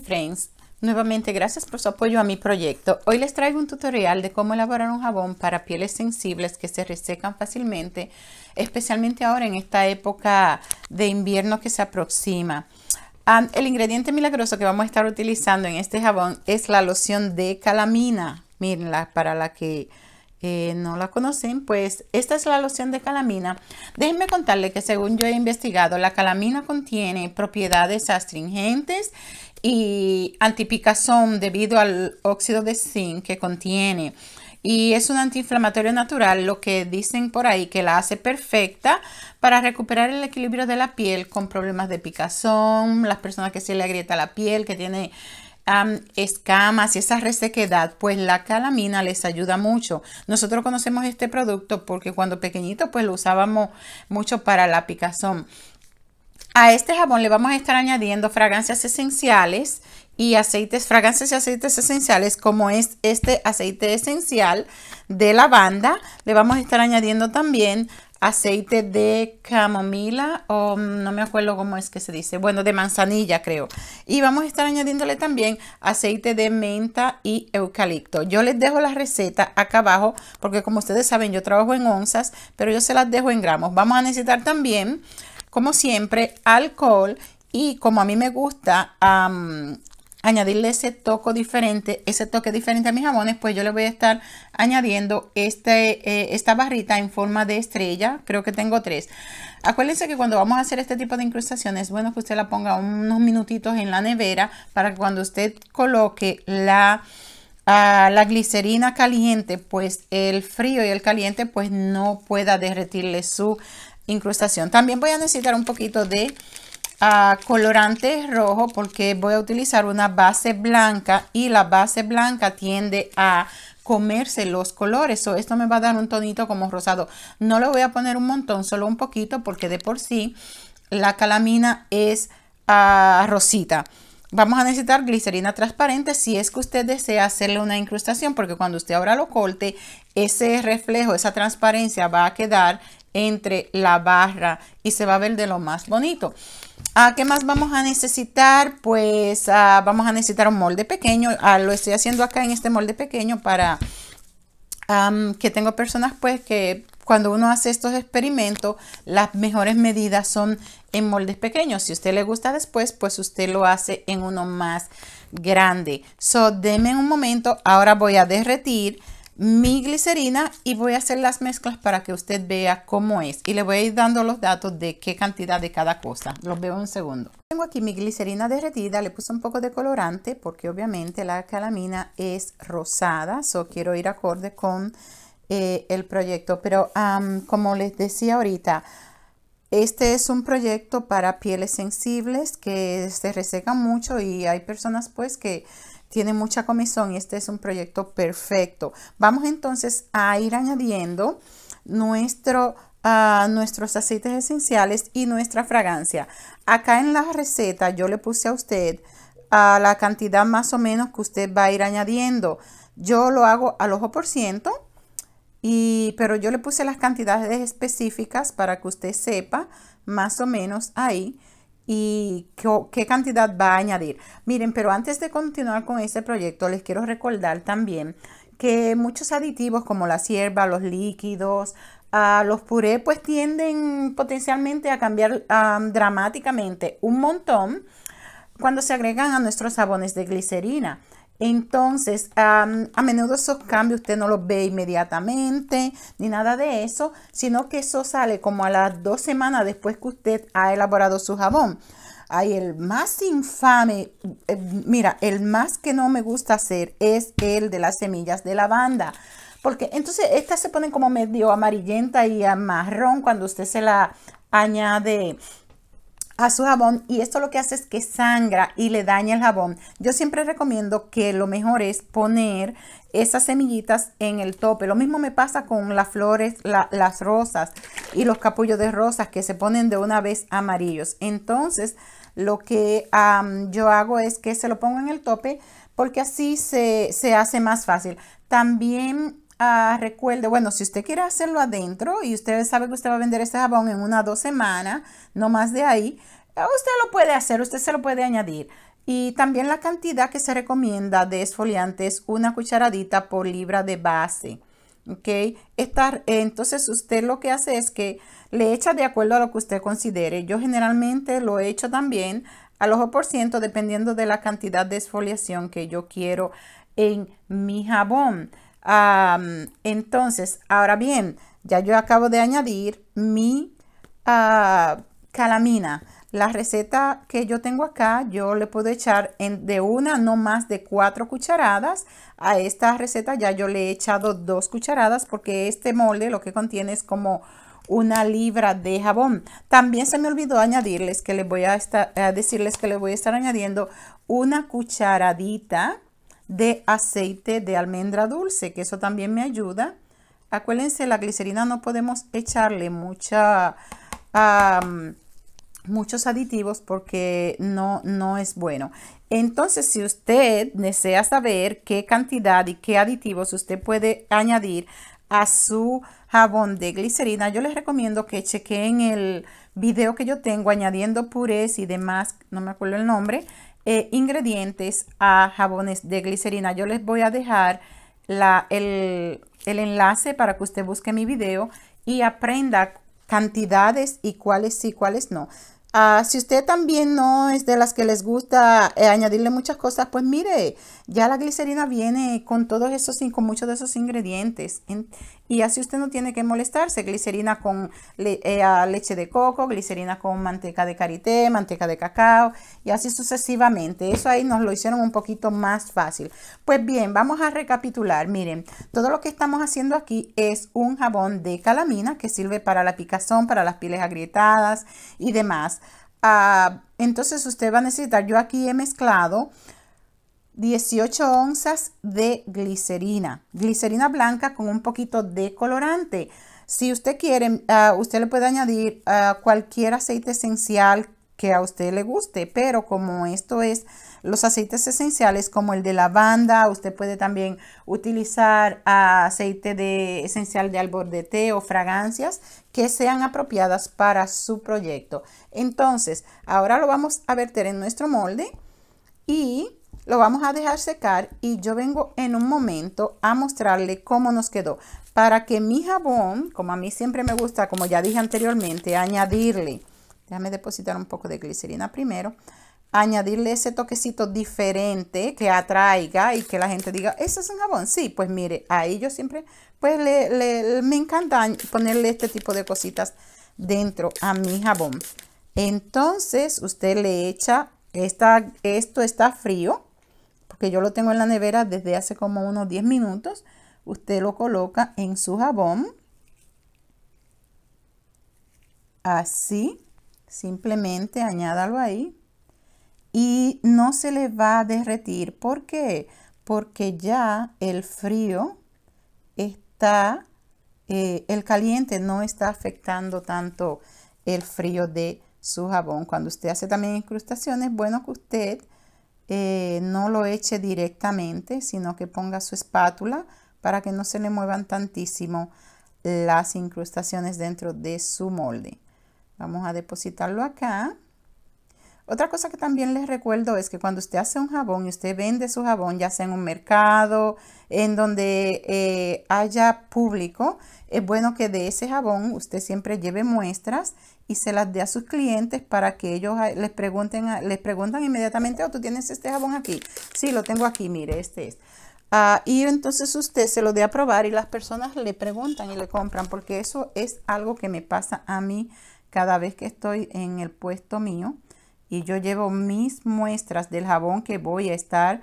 Friends, nuevamente gracias por su apoyo a mi proyecto. Hoy les traigo un tutorial de cómo elaborar un jabón para pieles sensibles que se resecan fácilmente, especialmente ahora en esta época de invierno que se aproxima. Ah, el ingrediente milagroso que vamos a estar utilizando en este jabón es la loción de calamina. Mirenla, para la que eh, no la conocen, pues esta es la loción de calamina. Déjenme contarle que según yo he investigado, la calamina contiene propiedades astringentes y antipicazón debido al óxido de zinc que contiene. Y es un antiinflamatorio natural, lo que dicen por ahí que la hace perfecta para recuperar el equilibrio de la piel con problemas de picazón, las personas que se le agrieta la piel, que tiene escamas y esa resequedad, pues la calamina les ayuda mucho. Nosotros conocemos este producto porque cuando pequeñitos pues lo usábamos mucho para la picazón. A este jabón le vamos a estar añadiendo fragancias esenciales y aceites, fragancias y aceites esenciales como es este aceite esencial de lavanda. Le vamos a estar añadiendo también aceite de camomila o no me acuerdo cómo es que se dice, bueno, de manzanilla creo. Y vamos a estar añadiéndole también aceite de menta y eucalipto. Yo les dejo la receta acá abajo porque como ustedes saben yo trabajo en onzas, pero yo se las dejo en gramos. Vamos a necesitar también como siempre, alcohol y como a mí me gusta añadirle ese toque diferente, ese toque diferente a mis jabones, pues yo le voy a estar añadiendo este, eh, esta barrita en forma de estrella. Creo que tengo tres. Acuérdense que cuando vamos a hacer este tipo de incrustaciones, es bueno que usted la ponga unos minutitos en la nevera para que cuando usted coloque la... Ah, la glicerina caliente, pues el frío y el caliente pues no pueda derretirle su incrustación. También voy a necesitar un poquito de ah, colorante rojo porque voy a utilizar una base blanca y la base blanca tiende a comerse los colores. o esto me va a dar un tonito como rosado. No lo voy a poner un montón, solo un poquito porque de por sí la calamina es ah, rosita. Vamos a necesitar glicerina transparente si es que usted desea hacerle una incrustación, porque cuando usted ahora lo corte, ese reflejo, esa transparencia va a quedar entre la barra y se va a ver de lo más bonito. a ah, ¿Qué más vamos a necesitar? Pues ah, vamos a necesitar un molde pequeño. Ah, lo estoy haciendo acá en este molde pequeño para que tengo personas pues que cuando uno hace estos experimentos, las mejores medidas son en moldes pequeños. Si a usted le gusta después, pues usted lo hace en uno más grande. So, denme un momento. Ahora voy a derretir mi glicerina y voy a hacer las mezclas para que usted vea cómo es. Y le voy a ir dando los datos de qué cantidad de cada cosa. Los veo en un segundo. Tengo aquí mi glicerina derretida. Le puse un poco de colorante porque obviamente la calamina es rosada. So, quiero ir acorde con eh, el proyecto. Pero como les decía ahorita, este es un proyecto para pieles sensibles que se resecan mucho y hay personas pues que tienen mucha comisión y este es un proyecto perfecto. Vamos entonces a ir añadiendo nuestro, ah, nuestros aceites esenciales y nuestra fragancia. Acá en la receta yo le puse a usted a ah, la cantidad más o menos que usted va a ir añadiendo. Yo lo hago al ojo por ciento pero yo le puse las cantidades específicas para que usted sepa más o menos ahí y qué, cantidad va a añadir. Miren, pero antes de continuar con este proyecto, les quiero recordar también que muchos aditivos como la sierva, los líquidos, a ah, los puré, pues tienden potencialmente a cambiar ah, dramáticamente un montón cuando se agregan a nuestros sabones de glicerina. Entonces, a menudo esos cambios usted no los ve inmediatamente ni nada de eso, sino que eso sale como a las dos semanas después que usted ha elaborado su jabón. Hay el más infame, eh, mira, el más que no me gusta hacer es el de las semillas de lavanda. Porque entonces estas se ponen como medio amarillenta y amarrón marrón cuando usted se la añade a su jabón y esto lo que hace es que sangra y le daña el jabón. Yo siempre recomiendo que lo mejor es poner esas semillitas en el tope. Lo mismo me pasa con las flores, las rosas y los capullos de rosas que se ponen de una vez amarillos. Entonces lo que yo hago es que se lo pongo en el tope porque así se, se hace más fácil. También Ah, recuerde, bueno, si usted quiere hacerlo adentro y usted sabe que usted va a vender este jabón en una o dos semanas, no más de ahí, eh, usted lo puede hacer, usted se lo puede añadir. Y también la cantidad que se recomienda de esfoliante es una cucharadita por libra de base. ¿Ok? estar entonces usted lo que hace es que le echa de acuerdo a lo que usted considere. Yo generalmente lo he hecho también al ojo por ciento dependiendo de la cantidad de esfoliación que yo quiero en mi jabón entonces, ahora bien, ya yo acabo de añadir mi ah, calamina. La receta que yo tengo acá, yo le puedo echar de una, no más de cuatro cucharadas. A esta receta ya yo le he echado dos cucharadas porque este molde lo que contiene es como una libra de jabón. También se me olvidó añadirles que les voy a, estar, a decirles que le voy a estar añadiendo una cucharadita de aceite de almendra dulce, que eso también me ayuda. Acuérdense, la glicerina no podemos echarle mucha, muchos aditivos porque no, no es bueno. Entonces, si usted desea saber qué cantidad y qué aditivos usted puede añadir a su jabón de glicerina, yo les recomiendo que chequeen el video que yo tengo añadiendo purés y demás, no me acuerdo el nombre, eh, ingredientes a jabones de glicerina. Yo les voy a dejar la, el, el enlace para que usted busque mi video y aprenda cantidades y cuáles sí, cuáles no. Ah, si usted también no es de las que les gusta eh, añadirle muchas cosas, pues mire, ya la glicerina viene con todos esos, con muchos de esos ingredientes. y así usted no tiene que molestarse. Glicerina con eh, leche de coco, glicerina con manteca de karité, manteca de cacao y así sucesivamente. Eso ahí nos lo hicieron un poquito más fácil. Pues bien, vamos a recapitular. Miren, todo lo que estamos haciendo aquí es un jabón de calamina que sirve para la picazón, para las pieles agrietadas y demás. Ah, entonces usted va a necesitar, yo aquí he mezclado 18 onzas de glicerina, glicerina blanca con un poquito de colorante. Si usted quiere, ah, usted le puede añadir ah, cualquier aceite esencial que a usted le guste, pero como esto es los aceites esenciales como el de lavanda, usted puede también utilizar ah, aceite de, esencial de albordete o fragancias que sean apropiadas para su proyecto. Entonces, ahora lo vamos a verter en nuestro molde y lo vamos a dejar secar y yo vengo en un momento a mostrarle cómo nos quedó. Para que mi jabón, como a mí siempre me gusta, como ya dije anteriormente, añadirle, déjame depositar un poco de glicerina primero, añadirle ese toquecito diferente que atraiga y que la gente diga, ¿eso es un jabón? Sí, pues mire, ahí yo siempre, pues le, me encanta ponerle este tipo de cositas dentro a mi jabón. Entonces usted le echa, esto está frío, porque yo lo tengo en la nevera desde hace como unos 10 minutos. Usted lo coloca en su jabón. Así, simplemente añádalo ahí y no se le va a derretir. ¿Por qué? Porque ya el frío está, eh, el caliente no está afectando tanto el frío de su jabón. Cuando usted hace también incrustaciones, bueno que usted eh, no lo eche directamente, sino que ponga su espátula para que no se le muevan tantísimo las incrustaciones dentro de su molde. Vamos a depositarlo acá. Otra cosa que también les recuerdo es que cuando usted hace un jabón y usted vende su jabón, ya sea en un mercado, en donde eh, haya público, es bueno que de ese jabón usted siempre lleve muestras y se las dé a sus clientes para que ellos ah, les pregunten, les preguntan inmediatamente, oh, tú tienes este jabón aquí. Sí, lo tengo aquí, mire, este es. Este". Ah, y entonces usted se lo dé a probar y las personas le preguntan y le compran, porque eso es algo que me pasa a mí cada vez que estoy en el puesto mío y yo llevo mis muestras del jabón que voy a estar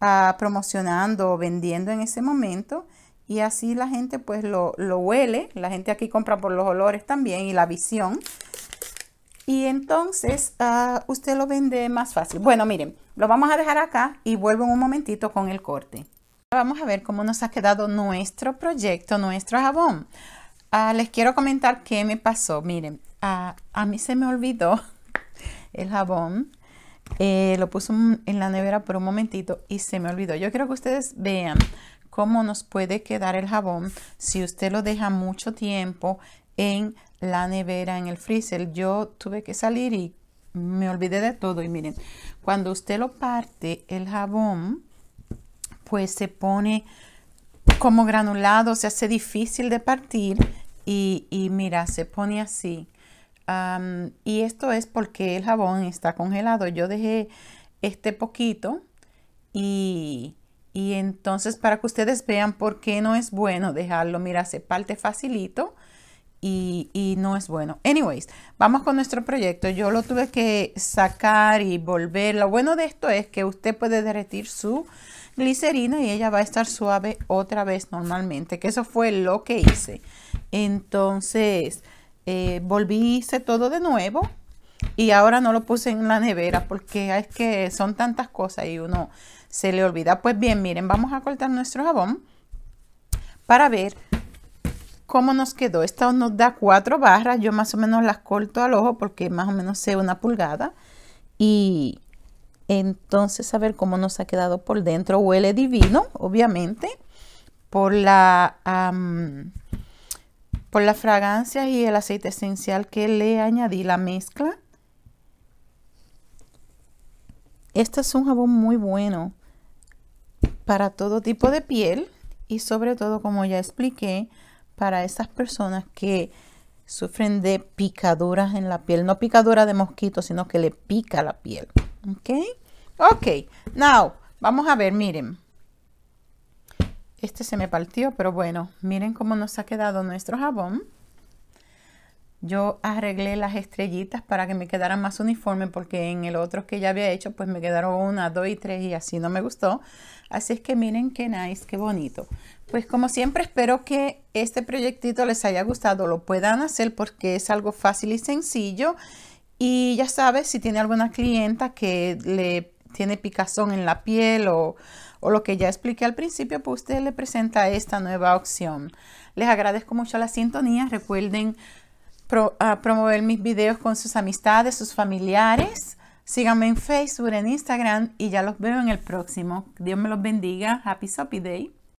ah, promocionando o vendiendo en ese momento y así la gente pues lo, huele, la gente aquí compra por los olores también y la visión y entonces ah, usted lo vende más fácil. Bueno, miren, lo vamos a dejar acá y vuelvo en un momentito con el corte. Vamos a ver cómo nos ha quedado nuestro proyecto, nuestro jabón. Ah, les quiero comentar qué me pasó. Miren, a mí se me olvidó el jabón. Eh, lo puso en la nevera por un momentito y se me olvidó. Yo quiero que ustedes vean cómo nos puede quedar el jabón si usted lo deja mucho tiempo en la nevera, en el freezer. Yo tuve que salir y me olvidé de todo. Y miren, cuando usted lo parte, el jabón, pues se pone como granulado, se hace difícil de partir. Y, y mira, se pone así y esto es porque el jabón está congelado. Yo dejé este poquito y, y entonces para que ustedes vean por qué no es bueno dejarlo. Mira, se parte facilito. Y, y, no es bueno. Anyways, vamos con nuestro proyecto. Yo lo tuve que sacar y volver. Lo bueno de esto es que usted puede derretir su glicerina y ella va a estar suave otra vez normalmente, que eso fue lo que hice. Entonces, eh, volví hice todo de nuevo y ahora no lo puse en la nevera porque es que son tantas cosas y uno se le olvida. Pues bien, miren, vamos a cortar nuestro jabón para ver cómo nos quedó. Esta nos da cuatro barras, yo más o menos las corto al ojo porque más o menos sé una pulgada y entonces a ver cómo nos ha quedado por dentro. Huele divino, obviamente, por la por las fragancias y el aceite esencial que le añadí la mezcla. Este es un jabón muy bueno para todo tipo de piel y sobre todo, como ya expliqué, para esas personas que sufren de picaduras en la piel. No picadura de mosquito, sino que le pica la piel. ¿Ok? Ok. Now, vamos a ver, miren. Este se me partió, pero bueno, miren cómo nos ha quedado nuestro jabón. Yo arreglé las estrellitas para que me quedaran más uniforme porque en el otro que ya había hecho pues me quedaron una, dos y tres y así no me gustó. Así es que miren qué nice, qué bonito. Pues como siempre espero que este proyectito les haya gustado, lo puedan hacer porque es algo fácil y sencillo. Y ya sabes, si tiene alguna clienta que le tiene picazón en la piel o o lo que ya expliqué al principio, pues usted le presenta esta nueva opción. Les agradezco mucho la sintonía. Recuerden ah, promover mis videos con sus amistades, sus familiares. Síganme en Facebook, en Instagram y ya los veo en el próximo. Dios me los bendiga. Happy Soppy Day.